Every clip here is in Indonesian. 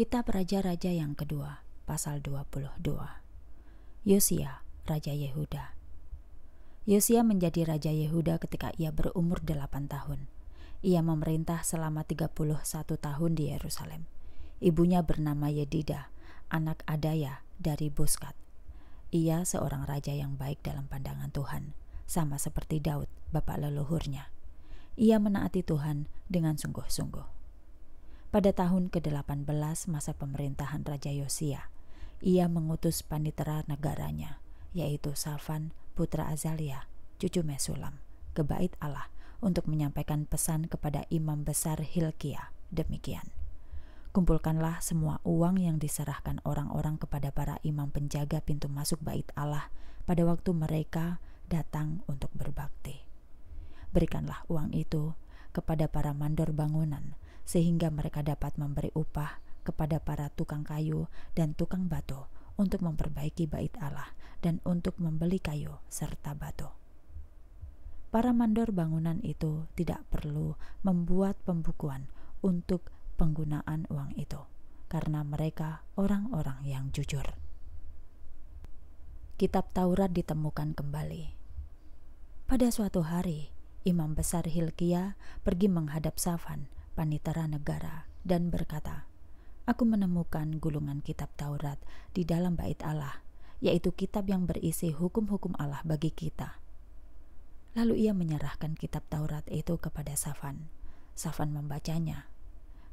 Kitab Raja-Raja yang kedua, pasal 22. Yosia, Raja Yehuda. Yosia menjadi Raja Yehuda ketika ia berumur 8 tahun. Ia memerintah selama 31 tahun di Yerusalem. Ibunya bernama Yedida, anak Adaya dari Boskat. Ia seorang raja yang baik dalam pandangan Tuhan, sama seperti Daud, bapak leluhurnya. Ia menaati Tuhan dengan sungguh-sungguh. Pada tahun ke-18 masa pemerintahan Raja Yosia, ia mengutus panitera negaranya, yaitu Safan putra Azalia, cucu Mesulam, ke bait Allah untuk menyampaikan pesan kepada imam besar Hilkia. Demikian. Kumpulkanlah semua uang yang diserahkan orang-orang kepada para imam penjaga pintu masuk bait Allah pada waktu mereka datang untuk berbakti. Berikanlah uang itu kepada para mandor bangunan, sehingga mereka dapat memberi upah kepada para tukang kayu dan tukang batu untuk memperbaiki bait Allah dan untuk membeli kayu serta batu. Para mandor bangunan itu tidak perlu membuat pembukuan untuk penggunaan uang itu, karena mereka orang-orang yang jujur. Kitab Taurat ditemukan kembali pada suatu hari Imam Besar Hilkia pergi menghadap Safan, panitera negara, dan berkata, Aku menemukan gulungan kitab Taurat di dalam bait Allah, yaitu kitab yang berisi hukum-hukum Allah bagi kita. Lalu ia menyerahkan kitab Taurat itu kepada Safan. Safan membacanya,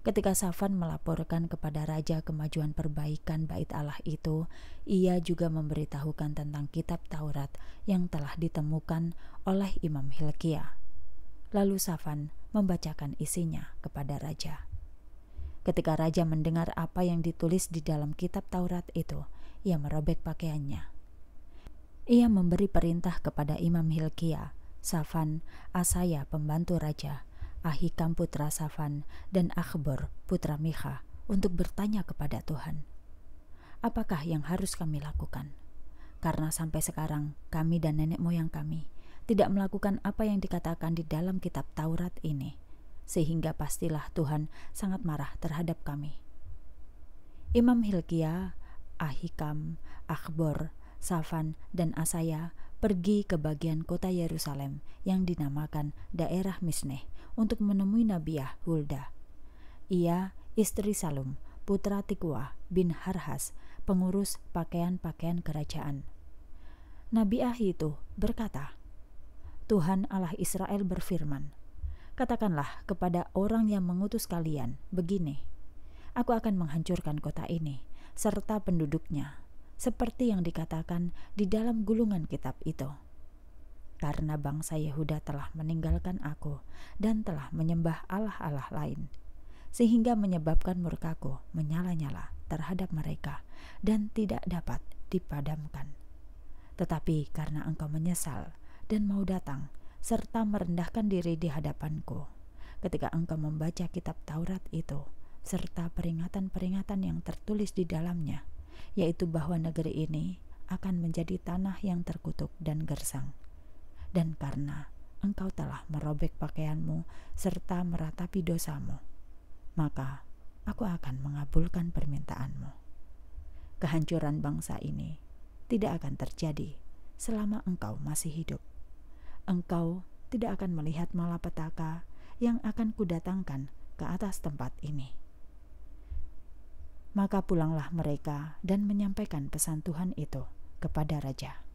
Ketika Safan melaporkan kepada raja kemajuan perbaikan bait Allah itu, ia juga memberitahukan tentang kitab Taurat yang telah ditemukan oleh Imam Hilkiah. Lalu Safan membacakan isinya kepada raja. Ketika raja mendengar apa yang ditulis di dalam kitab Taurat itu, ia merobek pakaiannya. Ia memberi perintah kepada Imam Hilkiah, Safan, Asaya pembantu raja, Ahikam putra Safan, dan Akhbor putra Micha untuk bertanya kepada Tuhan, "Apakah yang harus kami lakukan?" Karena sampai sekarang kami dan nenek moyang kami tidak melakukan apa yang dikatakan di dalam kitab Taurat ini, sehingga pastilah Tuhan sangat marah terhadap kami. Imam Hilkiah, Ahikam, Akhbor, Safan, dan Asaya pergi ke bagian kota Yerusalem yang dinamakan daerah Misneh untuk menemui Nabiah Hulda. Ia istri Salum, putra Tikwa bin Harhas, pengurus pakaian-pakaian kerajaan. Nabi itu berkata, Tuhan Allah Israel berfirman, Katakanlah kepada orang yang mengutus kalian begini, Aku akan menghancurkan kota ini, serta penduduknya, seperti yang dikatakan di dalam gulungan kitab itu. Karena bangsa Yehuda telah meninggalkan aku dan telah menyembah allah-allah lain, sehingga menyebabkan murkaku menyala-nyala terhadap mereka dan tidak dapat dipadamkan. Tetapi karena engkau menyesal dan mau datang serta merendahkan diri di hadapanku, ketika engkau membaca kitab Taurat itu serta peringatan-peringatan yang tertulis di dalamnya, yaitu bahwa negeri ini akan menjadi tanah yang terkutuk dan gersang. Dan karena engkau telah merobek pakaianmu serta meratapi dosamu, maka aku akan mengabulkan permintaanmu. Kehancuran bangsa ini tidak akan terjadi selama engkau masih hidup. Engkau tidak akan melihat malapetaka yang akan kudatangkan ke atas tempat ini maka pulanglah mereka dan menyampaikan pesan Tuhan itu kepada raja.